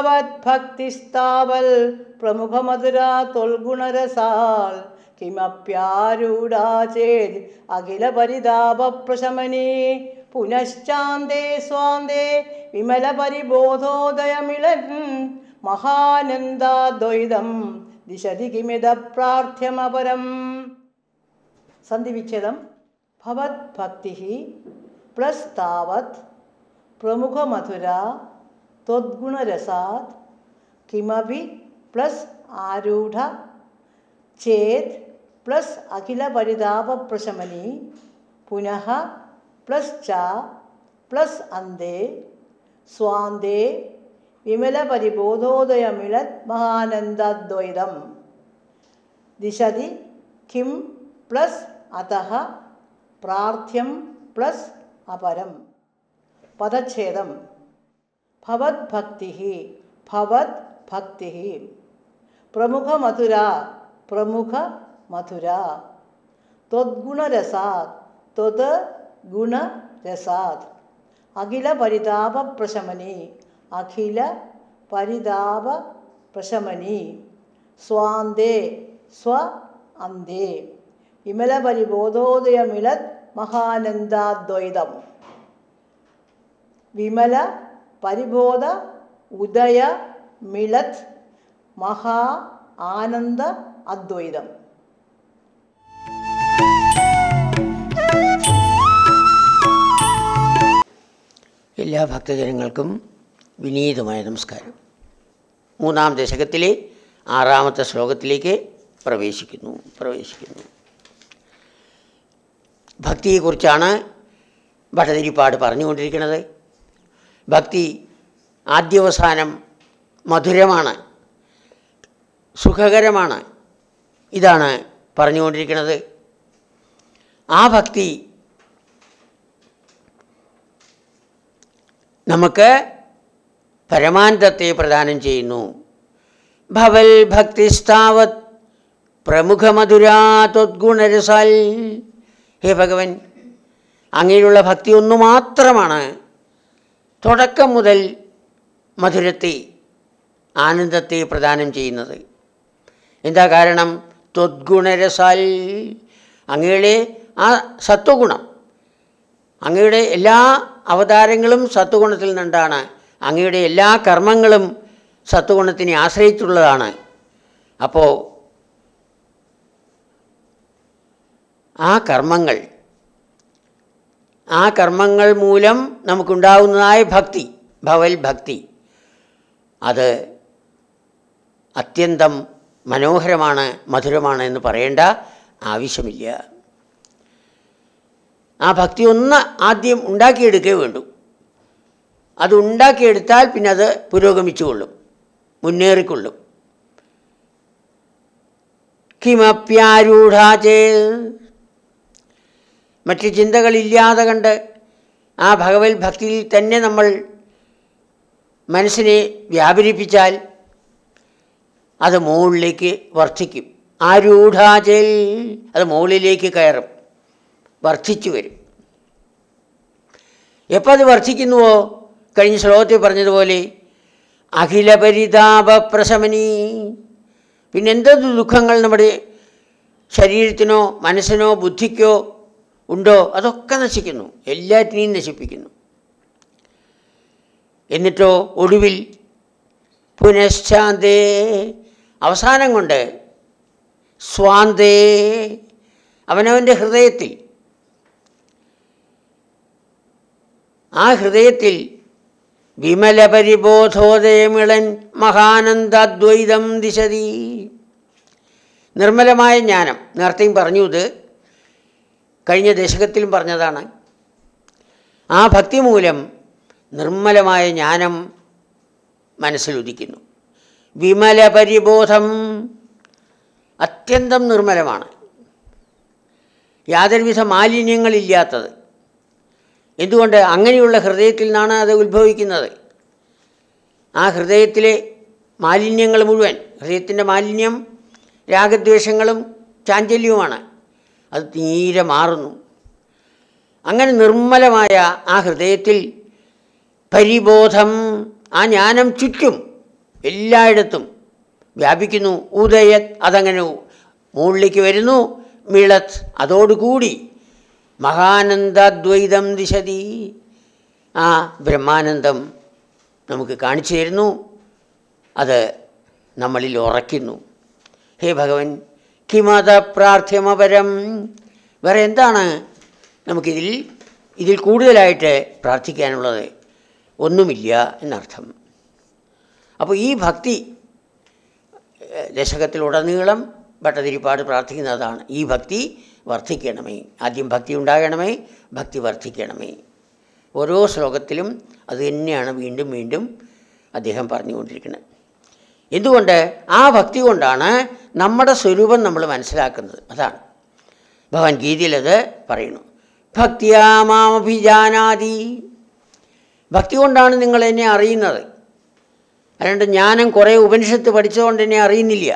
പ്രമുഖ പ്രമുഖമധുരാ തൊൽഗുണരസാൽ കിമപ്യാരൂഢാചേത് അഖില പരിതാപ പരിതാപപ്രശമനീ പുനശ്ചാന്തേ സ്വാന്തേ വിമല പരിബോധോദയമിളൻ മഹാനന്ദാദ്വൈതം ദിശതി കിമിത പ്രാർത്ഥ്യമപരം സന്ധിവിച്ഛേദം ഭവത് ഭക്തി പ്ലസ് താവത് പ്രമുഖമധുര त्वद्गुणरसात् किमपि प्लस् आरूढ चेत् प्लस् अखिलपरितापप्रशमनी पुनः प्लस् च प्लस् अन्ते स्वान्ते വിമലപരിബോധോദയമിളത് മഹാനന്ദദ്വൈതം ദിശതി കിം പ്ലസ് അത പ്രാർത്ഥ്യം പ്ലസ് അപരം പദച്ഛേദം भवद्भक्ति भवद्भक्ति प्रमुख मथुरा प्रमुख मथुरा अखिल परिताप प्रशमनी अखिल परिताप प्रशमनी स्वांदे स्व अन्धे विमलपरिबोधोदयमिलत् महानन्दाद्वैतं विमला പരിബോധ ഉദയ മിളത് മഹാ ആനന്ദ അദ്വൈതം എല്ലാ ഭക്തജനങ്ങൾക്കും വിനീതമായ നമസ്കാരം മൂന്നാം ദശകത്തിലെ ആറാമത്തെ ശ്ലോകത്തിലേക്ക് പ്രവേശിക്കുന്നു പ്രവേശിക്കുന്നു ഭക്തിയെക്കുറിച്ചാണ് ഭട്ടതിരിപ്പാട് പറഞ്ഞുകൊണ്ടിരിക്കുന്നത് ഭക്തി ആദ്യവസാനം മധുരമാണ് സുഖകരമാണ് ഇതാണ് പറഞ്ഞുകൊണ്ടിരിക്കുന്നത് ആ ഭക്തി നമുക്ക് പരമാനന്ദത്തെ പ്രദാനം ചെയ്യുന്നു ഭവൽ ഭക്തിസ്ഥാവത് പ്രമുഖമധുരാത്വദ്ഗുണരസാൽ ഹേ ഭഗവൻ അങ്ങനെയുള്ള ഭക്തി ഒന്നു മാത്രമാണ് തുടക്കം മുതൽ മധുരത്തെ ആനന്ദത്തെ പ്രദാനം ചെയ്യുന്നത് എന്താ കാരണം ത്വദ്ഗുണരസാൽ അങ്ങയുടെ ആ സത്വഗുണം അങ്ങയുടെ എല്ലാ അവതാരങ്ങളും സത്വഗുണത്തിൽ നിന്നാണ് അങ്ങയുടെ എല്ലാ കർമ്മങ്ങളും സത്വഗുണത്തിനെ ആശ്രയിച്ചുള്ളതാണ് അപ്പോൾ ആ കർമ്മങ്ങൾ ആ കർമ്മങ്ങൾ മൂലം നമുക്കുണ്ടാവുന്നതായ ഭക്തി ഭവൽ ഭക്തി അത് അത്യന്തം മനോഹരമാണ് മധുരമാണ് എന്ന് പറയേണ്ട ആവശ്യമില്ല ആ ഭക്തി ഒന്ന് ആദ്യം ഉണ്ടാക്കിയെടുക്കേ വേണ്ടു അത് ഉണ്ടാക്കിയെടുത്താൽ പിന്നെ അത് പുരോഗമിച്ചുകൊള്ളും മുന്നേറിക്കൊള്ളും കിമപ്യാരൂഢാചേ മറ്റ് ചിന്തകളില്ലാതെ കണ്ട് ആ ഭഗവത് ഭക്തിയിൽ തന്നെ നമ്മൾ മനസ്സിനെ വ്യാപരിപ്പിച്ചാൽ അത് മുകളിലേക്ക് വർദ്ധിക്കും ആരൂഢാചൽ അത് മുകളിലേക്ക് കയറും വർദ്ധിച്ചു വരും എപ്പോൾ അത് വർദ്ധിക്കുന്നുവോ കഴിഞ്ഞ ശ്ലോകത്തിൽ പറഞ്ഞതുപോലെ അഖില പരിതാപപ്രശമനി പിന്നെന്തത് ദുഃഖങ്ങൾ നമ്മുടെ ശരീരത്തിനോ മനസ്സിനോ ബുദ്ധിക്കോ ഉണ്ടോ അതൊക്കെ നശിക്കുന്നു എല്ലാറ്റിനെയും നശിപ്പിക്കുന്നു എന്നിട്ടോ ഒടുവിൽ പുനശ്ചാന്തേ അവസാനം കൊണ്ട് സ്വാന്തേ അവനവൻ്റെ ഹൃദയത്തിൽ ആ ഹൃദയത്തിൽ വിമലപരിബോധോദയമിളൻ മഹാനന്ദദ്വൈതം ദിശതി നിർമ്മലമായ ജ്ഞാനം നേരത്തെയും പറഞ്ഞു ഇത് കഴിഞ്ഞ ദശകത്തിലും പറഞ്ഞതാണ് ആ ഭക്തി മൂലം നിർമ്മലമായ ജ്ഞാനം മനസ്സിലുദിക്കുന്നു വിമല പരിബോധം അത്യന്തം നിർമ്മലമാണ് യാതൊരുവിധ മാലിന്യങ്ങളില്ലാത്തത് എന്തുകൊണ്ട് അങ്ങനെയുള്ള ഹൃദയത്തിൽ നിന്നാണ് അത് ഉത്ഭവിക്കുന്നത് ആ ഹൃദയത്തിലെ മാലിന്യങ്ങൾ മുഴുവൻ ഹൃദയത്തിൻ്റെ മാലിന്യം രാഗദ്വേഷങ്ങളും ചാഞ്ചല്യവുമാണ് അത് തീരെ മാറുന്നു അങ്ങനെ നിർമ്മലമായ ആ ഹൃദയത്തിൽ പരിബോധം ആ ജ്ഞാനം ചുറ്റും എല്ലായിടത്തും വ്യാപിക്കുന്നു ഉദയത് അതങ്ങനെ മുകളിലേക്ക് വരുന്നു മിളത് അതോടുകൂടി മഹാനന്ദദ്വൈതം ദിശതി ആ ബ്രഹ്മാനന്ദം നമുക്ക് കാണിച്ചു തരുന്നു അത് നമ്മളിൽ ഉറയ്ക്കുന്നു ഹേ ഭഗവാൻ പ്രാർത്ഥ്യമപരം വേറെ എന്താണ് നമുക്കിതിൽ ഇതിൽ കൂടുതലായിട്ട് പ്രാർത്ഥിക്കാനുള്ളത് ഒന്നുമില്ല എന്നർത്ഥം അപ്പോൾ ഈ ഭക്തി ദശകത്തിലുടനീളം ഭട്ടതിരിപ്പാട് പ്രാർത്ഥിക്കുന്നതാണ് ഈ ഭക്തി വർദ്ധിക്കണമേ ആദ്യം ഭക്തി ഉണ്ടാകണമേ ഭക്തി വർദ്ധിക്കണമേ ഓരോ ശ്ലോകത്തിലും അത് തന്നെയാണ് വീണ്ടും വീണ്ടും അദ്ദേഹം പറഞ്ഞുകൊണ്ടിരിക്കുന്നത് എന്തുകൊണ്ട് ആ ഭക്തി കൊണ്ടാണ് നമ്മുടെ സ്വരൂപം നമ്മൾ മനസ്സിലാക്കുന്നത് അതാണ് ഭഗവാൻ ഗീതയിലത് പറയുന്നു ഭക്തിയാമാഭിജാനാതി ഭക്തി കൊണ്ടാണ് നിങ്ങൾ എന്നെ അറിയുന്നത് അല്ലാണ്ട് ജ്ഞാനം കുറേ ഉപനിഷത്ത് പഠിച്ചതുകൊണ്ട് എന്നെ അറിയുന്നില്ല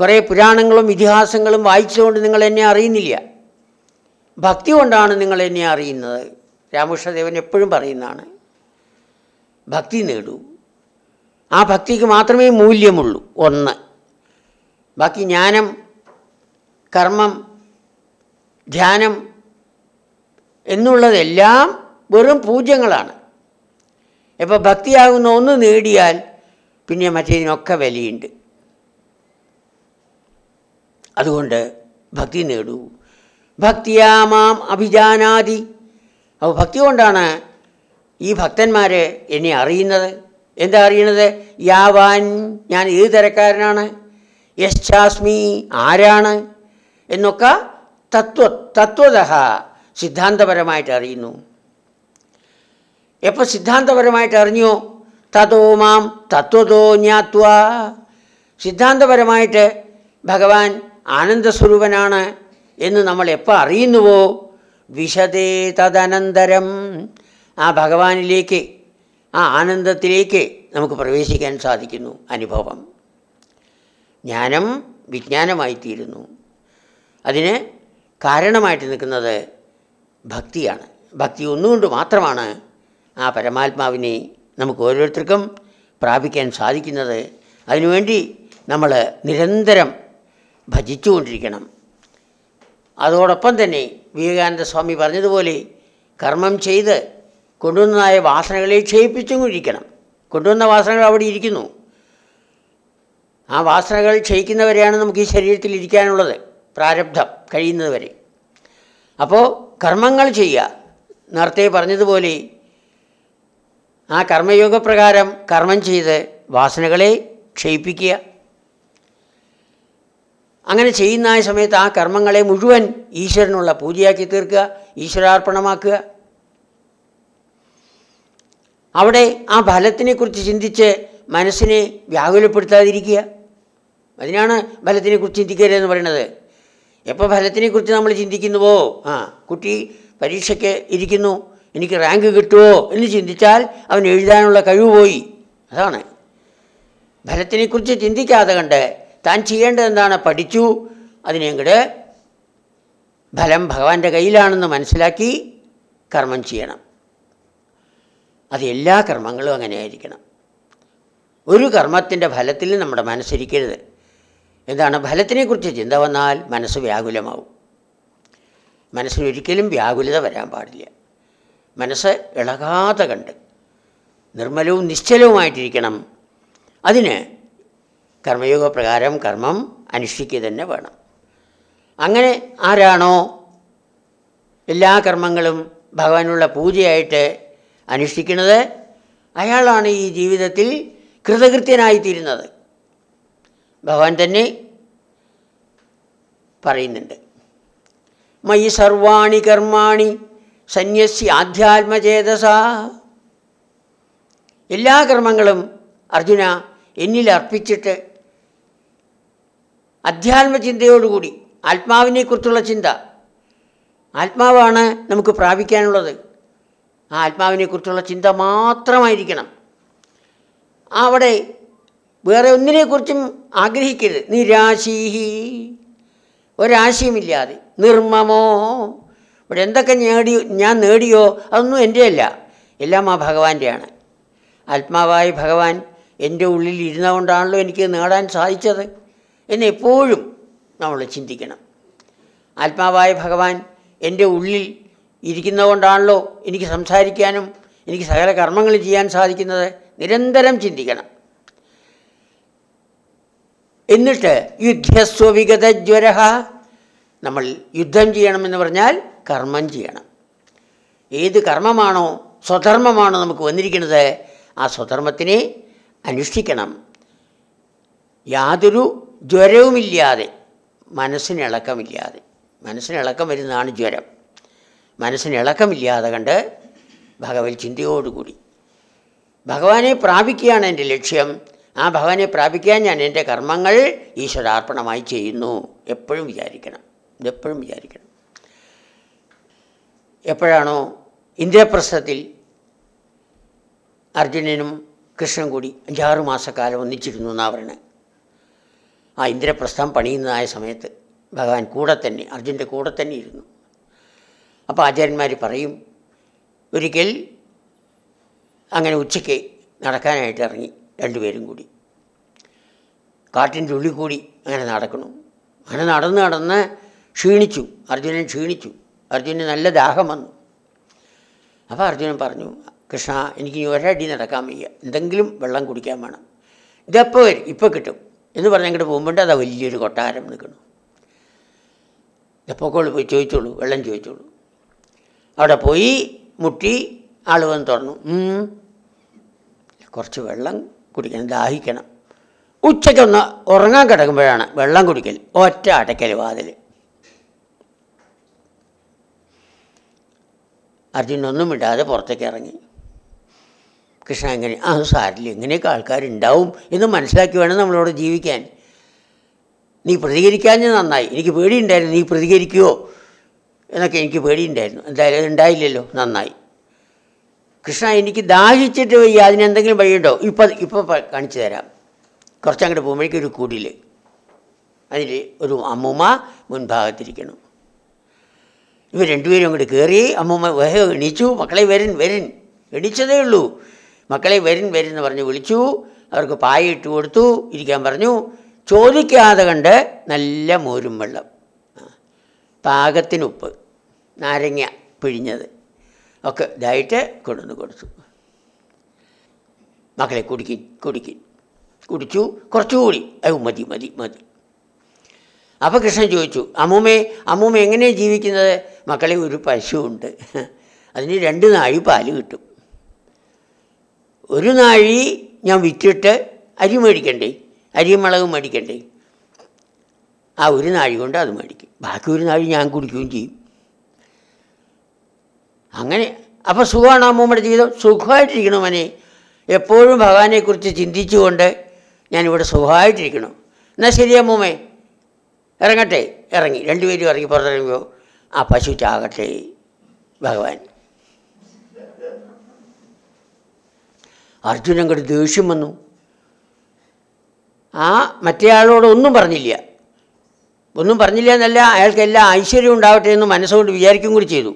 കുറേ പുരാണങ്ങളും ഇതിഹാസങ്ങളും വായിച്ചുകൊണ്ട് നിങ്ങൾ എന്നെ അറിയുന്നില്ല ഭക്തി കൊണ്ടാണ് നിങ്ങൾ എന്നെ അറിയുന്നത് രാമകൃഷ്ണദേവൻ എപ്പോഴും പറയുന്നതാണ് ഭക്തി നേടൂ ആ ഭക്തിക്ക് മാത്രമേ മൂല്യമുള്ളൂ ഒന്ന് ബാക്കി ജ്ഞാനം കർമ്മം ധ്യാനം എന്നുള്ളതെല്ലാം വെറും പൂജ്യങ്ങളാണ് ഇപ്പോൾ ഭക്തിയാകുന്ന ഒന്ന് നേടിയാൽ പിന്നെ മറ്റേതിനൊക്കെ വിലയുണ്ട് അതുകൊണ്ട് ഭക്തി നേടൂ ഭക്തിയാമാം അഭിജാനാദി അപ്പോൾ ഭക്തി കൊണ്ടാണ് ഈ ഭക്തന്മാരെ എന്നെ അറിയുന്നത് എന്താ അറിയണത് യാവാൻ ഞാൻ ഏത് തരക്കാരനാണ് യശ്ചാസ്മി ആരാണ് എന്നൊക്കെ തത്വ തത്വത സിദ്ധാന്തപരമായിട്ട് അറിയുന്നു എപ്പോൾ സിദ്ധാന്തപരമായിട്ട് അറിഞ്ഞോ തതോ മാം തത്വതോ ഞാത്വ സിദ്ധാന്തപരമായിട്ട് ഭഗവാൻ ആനന്ദസ്വരൂപനാണ് എന്ന് നമ്മൾ എപ്പോൾ അറിയുന്നുവോ വിശദേ തദനന്തരം ആ ഭഗവാനിലേക്ക് ആ ആനന്ദത്തിലേക്ക് നമുക്ക് പ്രവേശിക്കാൻ സാധിക്കുന്നു അനുഭവം ജ്ഞാനം വിജ്ഞാനമായിത്തീരുന്നു അതിന് കാരണമായിട്ട് നിൽക്കുന്നത് ഭക്തിയാണ് ഭക്തി ഒന്നുകൊണ്ട് മാത്രമാണ് ആ പരമാത്മാവിനെ നമുക്ക് ഓരോരുത്തർക്കും പ്രാപിക്കാൻ സാധിക്കുന്നത് അതിനുവേണ്ടി നമ്മൾ നിരന്തരം ഭജിച്ചുകൊണ്ടിരിക്കണം അതോടൊപ്പം തന്നെ വിവേകാനന്ദ സ്വാമി പറഞ്ഞതുപോലെ കർമ്മം ചെയ്ത് കൊണ്ടുവന്നതായ വാസനകളെ ക്ഷയിപ്പിച്ചും ഇരിക്കണം കൊണ്ടുവന്ന വാസനകൾ അവിടെ ഇരിക്കുന്നു ആ വാസനകൾ ക്ഷയിക്കുന്നവരെയാണ് നമുക്ക് ഈ ശരീരത്തിൽ ഇരിക്കാനുള്ളത് പ്രാരബ്ധം കഴിയുന്നതുവരെ അപ്പോൾ കർമ്മങ്ങൾ ചെയ്യുക നേരത്തെ പറഞ്ഞതുപോലെ ആ കർമ്മയോഗപ്രകാരം കർമ്മം ചെയ്ത് വാസനകളെ ക്ഷയിപ്പിക്കുക അങ്ങനെ ചെയ്യുന്ന സമയത്ത് ആ കർമ്മങ്ങളെ മുഴുവൻ ഈശ്വരനുള്ള പൂജയാക്കി തീർക്കുക ഈശ്വരാർപ്പണമാക്കുക അവിടെ ആ ഫലത്തിനെക്കുറിച്ച് ചിന്തിച്ച് മനസ്സിനെ വ്യാകുലപ്പെടുത്താതിരിക്കുക അതിനാണ് ഫലത്തിനെക്കുറിച്ച് ചിന്തിക്കരുത് എന്ന് പറയുന്നത് എപ്പോൾ ഫലത്തിനെക്കുറിച്ച് നമ്മൾ ചിന്തിക്കുന്നുവോ ആ കുട്ടി പരീക്ഷയ്ക്ക് ഇരിക്കുന്നു എനിക്ക് റാങ്ക് കിട്ടുമോ എന്ന് ചിന്തിച്ചാൽ അവൻ എഴുതാനുള്ള കഴിവ് പോയി അതാണ് ഫലത്തിനെക്കുറിച്ച് ചിന്തിക്കാതെ കണ്ട് താൻ ചെയ്യേണ്ടത് എന്താണ് പഠിച്ചു അതിനെങ്കിട് ഫലം ഭഗവാന്റെ കയ്യിലാണെന്ന് മനസ്സിലാക്കി കർമ്മം ചെയ്യണം അത് എല്ലാ കർമ്മങ്ങളും അങ്ങനെയായിരിക്കണം ഒരു കർമ്മത്തിൻ്റെ ഫലത്തിൽ നമ്മുടെ മനസ്സിരിക്കരുത് എന്താണ് ഫലത്തിനെക്കുറിച്ച് ചിന്ത വന്നാൽ മനസ്സ് വ്യാകുലമാവും മനസ്സിനൊരിക്കലും വ്യാകുലത വരാൻ പാടില്ല മനസ്സ് ഇളകാതെ കണ്ട് നിർമ്മലവും നിശ്ചലവുമായിട്ടിരിക്കണം അതിന് കർമ്മയോഗ പ്രകാരം കർമ്മം അനുഷ്ഠിക്കുക തന്നെ വേണം അങ്ങനെ ആരാണോ എല്ലാ കർമ്മങ്ങളും ഭഗവാനുള്ള പൂജയായിട്ട് അനുഷ്ഠിക്കുന്നത് അയാളാണ് ഈ ജീവിതത്തിൽ കൃതകൃത്യനായിത്തീരുന്നത് ഭഗവാൻ തന്നെ പറയുന്നുണ്ട് മയി സർവാണി കർമാണി സന്യസി ആധ്യാത്മചേതസ എല്ലാ കർമ്മങ്ങളും അർജുന എന്നിൽ അർപ്പിച്ചിട്ട് അധ്യാത്മചിന്തയോടുകൂടി ആത്മാവിനെക്കുറിച്ചുള്ള ചിന്ത ആത്മാവാണ് നമുക്ക് പ്രാപിക്കാനുള്ളത് ആത്മാവിനെക്കുറിച്ചുള്ള ചിന്ത മാത്രമായിരിക്കണം അവിടെ വേറെ ഒന്നിനെക്കുറിച്ചും ആഗ്രഹിക്കരുത് നിരാശീഹി ഒരാശയുമില്ലാതെ നിർമ്മമോ ഇവിടെ എന്തൊക്കെ നേടി ഞാൻ നേടിയോ അതൊന്നും എൻ്റെ അല്ല എല്ലാം ആ ഭഗവാൻ്റെയാണ് ആത്മാവായ ഭഗവാൻ എൻ്റെ ഉള്ളിൽ ഇരുന്ന കൊണ്ടാണല്ലോ എനിക്ക് നേടാൻ സാധിച്ചത് എന്ന് എപ്പോഴും നമ്മൾ ചിന്തിക്കണം ആത്മാവായ ഭഗവാൻ എൻ്റെ ഉള്ളിൽ ഇരിക്കുന്നതുകൊണ്ടാണല്ലോ എനിക്ക് സംസാരിക്കാനും എനിക്ക് സകല കർമ്മങ്ങൾ ചെയ്യാൻ സാധിക്കുന്നത് നിരന്തരം ചിന്തിക്കണം എന്നിട്ട് യുദ്ധസ്വവിഗത ജ്വര നമ്മൾ യുദ്ധം ചെയ്യണമെന്ന് പറഞ്ഞാൽ കർമ്മം ചെയ്യണം ഏത് കർമ്മമാണോ സ്വധർമ്മമാണോ നമുക്ക് വന്നിരിക്കുന്നത് ആ സ്വധർമ്മത്തിനെ അനുഷ്ഠിക്കണം യാതൊരു ജ്വരവുമില്ലാതെ മനസ്സിനിളക്കമില്ലാതെ മനസ്സിനിളക്കം വരുന്നതാണ് ജ്വരം മനസ്സിന് ഇളക്കമില്ലാതെ കണ്ട് ഭഗവത് ചിന്തയോടുകൂടി ഭഗവാനെ പ്രാപിക്കുകയാണ് എൻ്റെ ലക്ഷ്യം ആ ഭഗവാനെ പ്രാപിക്കാൻ ഞാൻ എൻ്റെ കർമ്മങ്ങൾ ഈശ്വരാർപ്പണമായി ചെയ്യുന്നു എപ്പോഴും വിചാരിക്കണം ഇതെപ്പോഴും വിചാരിക്കണം എപ്പോഴാണോ ഇന്ദ്രപ്രസ്ഥത്തിൽ അർജുനനും കൃഷ്ണൻ കൂടി അഞ്ചാറ് മാസക്കാലം ഒന്നിച്ചിരുന്നു എന്നാണ് പറയണത് ആ ഇന്ദ്രപ്രസ്ഥം പണിയുന്നതായ സമയത്ത് ഭഗവാൻ കൂടെ തന്നെ അർജുൻ്റെ കൂടെ തന്നെ ഇരുന്നു അപ്പോൾ ആചാര്യന്മാർ പറയും ഒരിക്കൽ അങ്ങനെ ഉച്ചയ്ക്ക് നടക്കാനായിട്ട് ഇറങ്ങി രണ്ടുപേരും കൂടി കാട്ടിൻ്റെ ഉള്ളിൽ കൂടി അങ്ങനെ നടക്കണം അങ്ങനെ നടന്ന് നടന്ന് ക്ഷീണിച്ചു അർജുനൻ ക്ഷീണിച്ചു അർജുനന് നല്ല ദാഹം വന്നു അപ്പോൾ അർജുനൻ പറഞ്ഞു കൃഷ്ണ എനിക്ക് ഒരടി നടക്കാൻ വയ്യ എന്തെങ്കിലും വെള്ളം കുടിക്കാൻ വേണം ഇതെപ്പോൾ വരും ഇപ്പോൾ കിട്ടും എന്ന് പറഞ്ഞാൽ അങ്ങോട്ട് പോകുമ്പോൾ അതാ വലിയൊരു കൊട്ടാരം നിൽക്കണം എപ്പോൾ പോയി ചോദിച്ചോളൂ വെള്ളം ചോദിച്ചോളൂ അവിടെ പോയി മുട്ടി ആളുകൾ വന്ന് തുറന്നു കുറച്ച് വെള്ളം കുടിക്കണം ദാഹിക്കണം ഉച്ചയ്ക്കൊന്ന് ഉറങ്ങാൻ കിടക്കുമ്പോഴാണ് വെള്ളം കുടിക്കൽ ഒറ്റ അടയ്ക്കൽ വാതിൽ അർജുനൊന്നും ഇടാതെ പുറത്തേക്ക് ഇറങ്ങി കൃഷ്ണ എങ്ങനെ ആ സാരില്ല ഇങ്ങനെയൊക്കെ ആൾക്കാരുണ്ടാവും എന്ന് മനസ്സിലാക്കി വേണം നമ്മളോട് ജീവിക്കാൻ നീ പ്രതികരിക്കാഞ്ഞ് നന്നായി എനിക്ക് പേടിയുണ്ടായിരുന്നു നീ പ്രതികരിക്കുമോ എന്നൊക്കെ എനിക്ക് പേടിയുണ്ടായിരുന്നു എന്തായാലും ഉണ്ടായില്ലല്ലോ നന്നായി കൃഷ്ണ എനിക്ക് ദാഹിച്ചിട്ട് വയ്യ അതിനെന്തെങ്കിലും വഴിയുണ്ടോ ഇപ്പം ഇപ്പോൾ കാണിച്ചു തരാം കുറച്ചങ്ങോട്ട് പോകുമ്പോഴേക്കും ഒരു കുടിൽ അതിൽ ഒരു അമ്മൂമ്മ മുൻഭാഗത്തിരിക്കണം ഇവർ രണ്ടുപേരും അങ്ങോട്ട് കയറി അമ്മൂമ്മ വേഹ എണീച്ചു മക്കളെ വരൻ വരൻ എണീച്ചതേ ഉള്ളൂ മക്കളെ വരൻ വരൻ എന്ന് പറഞ്ഞ് വിളിച്ചു അവർക്ക് പായ ഇട്ട് കൊടുത്തു ഇരിക്കാൻ പറഞ്ഞു ചോദിക്കാതെ കണ്ട് നല്ല മോരും വെള്ളം പാകത്തിനുപ്പ് നാരങ്ങ പിഴിഞ്ഞത് ഒക്കെ ഇതായിട്ട് കൊണ്ടുവന്ന് കൊടുത്തു മക്കളെ കുടിക്കി കുടിക്കി കുടിച്ചു കുറച്ചുകൂടി അയ്യോ മതി മതി മതി അപ്പോൾ കൃഷ്ണൻ ചോദിച്ചു അമ്മൂമ്മേ അമ്മൂമ്മ എങ്ങനെയാണ് ജീവിക്കുന്നത് മക്കളെ ഒരു പശുവുണ്ട് അതിന് രണ്ട് നാഴി പാല് കിട്ടും ഒരു നാഴി ഞാൻ വിറ്റിട്ട് അരി മേടിക്കണ്ടേ അരിയും മുളകും മേടിക്കണ്ടേ ആ ഒരു നാഴി കൊണ്ട് അത് മേടിക്കും ബാക്കി ഒരു നാഴി ഞാൻ കുടിക്കുകയും ചെയ്യും അങ്ങനെ അപ്പം സുഖമാണ് അമ്മൂമ്മയുടെ ജീവിതം സുഖമായിട്ടിരിക്കണം മനെ എപ്പോഴും ഭഗവാനെക്കുറിച്ച് ചിന്തിച്ചുകൊണ്ട് ഞാനിവിടെ സുഖമായിട്ടിരിക്കണം എന്നാൽ ശരി അമ്മൂമ്മേ ഇറങ്ങട്ടെ ഇറങ്ങി രണ്ടുപേരും ഇറങ്ങി പുറത്തിറങ്ങിയോ ആ പശു ചാകട്ടെ ഭഗവാൻ അർജുനൻ കൂടി ദേഷ്യം വന്നു ആ മറ്റേ ആളോട് ഒന്നും പറഞ്ഞില്ല ഒന്നും പറഞ്ഞില്ല എന്നല്ല അയാൾക്ക് എല്ലാ ഐശ്വര്യം ഉണ്ടാവട്ടെ എന്ന് മനസ്സുകൊണ്ട് വിചാരിക്കും കൂടി ചെയ്തു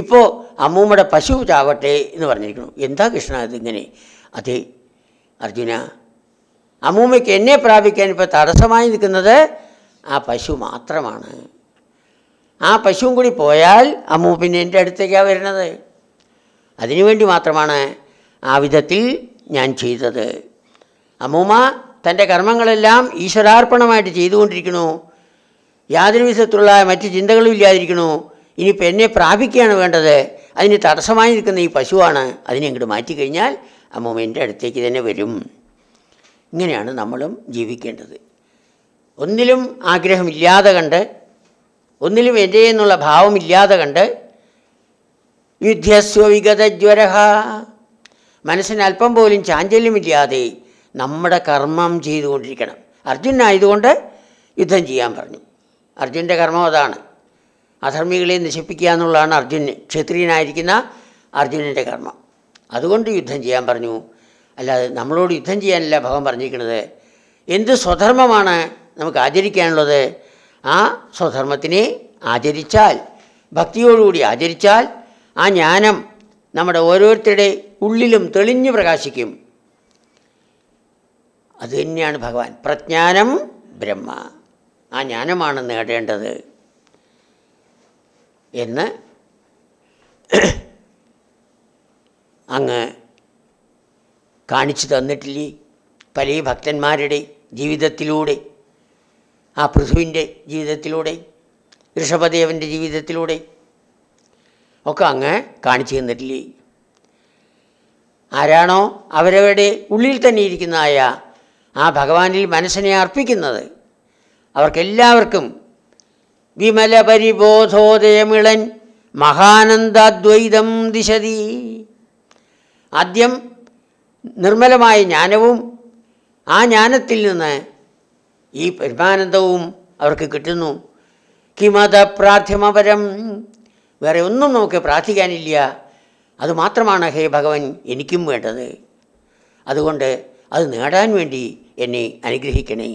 ഇപ്പോൾ അമ്മൂമ്മയുടെ പശു ചാവട്ടെ എന്ന് പറഞ്ഞിരിക്കുന്നു എന്താ കൃഷ്ണ അതിങ്ങനെ അതെ അർജുന അമ്മൂമ്മയ്ക്ക് എന്നെ പ്രാപിക്കാൻ ഇപ്പോൾ തടസ്സമായി നിൽക്കുന്നത് ആ പശു മാത്രമാണ് ആ പശുവും കൂടി പോയാൽ അമ്മൂ പിന്നെ എൻ്റെ അടുത്തേക്കാണ് വരുന്നത് അതിനുവേണ്ടി മാത്രമാണ് ആ വിധത്തിൽ ഞാൻ ചെയ്തത് അമ്മൂമ്മ തൻ്റെ കർമ്മങ്ങളെല്ലാം ഈശ്വരാർപ്പണമായിട്ട് ചെയ്തുകൊണ്ടിരിക്കുന്നു യാതൊരു വിധത്തിലുള്ള മറ്റ് ചിന്തകളും ഇല്ലാതിരിക്കുന്നു ഇനിയിപ്പോൾ എന്നെ പ്രാപിക്കുകയാണ് വേണ്ടത് അതിന് തടസ്സമായി നിൽക്കുന്ന ഈ പശുവാണ് അതിനെ ഇങ്ങോട്ട് മാറ്റിക്കഴിഞ്ഞാൽ അമ്മൂമ്മ എൻ്റെ അടുത്തേക്ക് തന്നെ വരും ഇങ്ങനെയാണ് നമ്മളും ജീവിക്കേണ്ടത് ഒന്നിലും ആഗ്രഹമില്ലാതെ കണ്ട് ഒന്നിലും എൻ്റെ എന്നുള്ള ഭാവമില്ലാതെ കണ്ട് യുദ്ധസ്വവിഗതജ്വരഹ മനസ്സിന് അല്പം പോലും ചാഞ്ചല്യമില്ലാതെ നമ്മുടെ കർമ്മം ചെയ്തുകൊണ്ടിരിക്കണം അർജുനായതുകൊണ്ട് യുദ്ധം ചെയ്യാൻ പറഞ്ഞു അർജുൻ്റെ കർമ്മം അതാണ് അധർമ്മികളെ നശിപ്പിക്കുക എന്നുള്ളതാണ് അർജുൻ ക്ഷത്രിയനായിരിക്കുന്ന അർജുനൻ്റെ കർമ്മം അതുകൊണ്ട് യുദ്ധം ചെയ്യാൻ പറഞ്ഞു അല്ലാതെ നമ്മളോട് യുദ്ധം ചെയ്യാനല്ല ഭഗവാൻ പറഞ്ഞിരിക്കുന്നത് എന്ത് സ്വധർമ്മമാണ് നമുക്ക് ആചരിക്കാനുള്ളത് ആ സ്വധർമ്മത്തിനെ ആചരിച്ചാൽ ഭക്തിയോടുകൂടി ആചരിച്ചാൽ ആ ജ്ഞാനം നമ്മുടെ ഓരോരുത്തരുടെ ഉള്ളിലും തെളിഞ്ഞു പ്രകാശിക്കും അതുതന്നെയാണ് ഭഗവാൻ പ്രജ്ഞാനം ബ്രഹ്മ ആ ജ്ഞാനമാണ് നേടേണ്ടത് എന്ന് അങ്ങ് കാണിച്ചു തന്നിട്ടില്ലേ പല ഭക്തന്മാരുടെ ജീവിതത്തിലൂടെ ആ പൃഥുവിൻ്റെ ജീവിതത്തിലൂടെ ഋഷഭദേവൻ്റെ ജീവിതത്തിലൂടെ ഒക്കെ അങ്ങ് കാണിച്ചു തന്നിട്ടില്ലേ ആരാണോ അവരവരുടെ ഉള്ളിൽ തന്നെ ഇരിക്കുന്നതായ ആ ഭഗവാനിൽ മനസ്സിനെ അർപ്പിക്കുന്നത് അവർക്കെല്ലാവർക്കും വിമലപരിബോധോദയമിളൻ മഹാനന്ദദ്വൈതം ദിശതി ആദ്യം നിർമ്മലമായ ജ്ഞാനവും ആ ജ്ഞാനത്തിൽ നിന്ന് ഈ പരമാനന്ദവും അവർക്ക് കിട്ടുന്നു കിമത പ്രാർത്ഥിമപരം വേറെ ഒന്നും നമുക്ക് പ്രാർത്ഥിക്കാനില്ല അത് മാത്രമാണ് ഹേ ഭഗവൻ എനിക്കും വേണ്ടത് അതുകൊണ്ട് അത് നേടാൻ വേണ്ടി എന്നെ അനുഗ്രഹിക്കണേ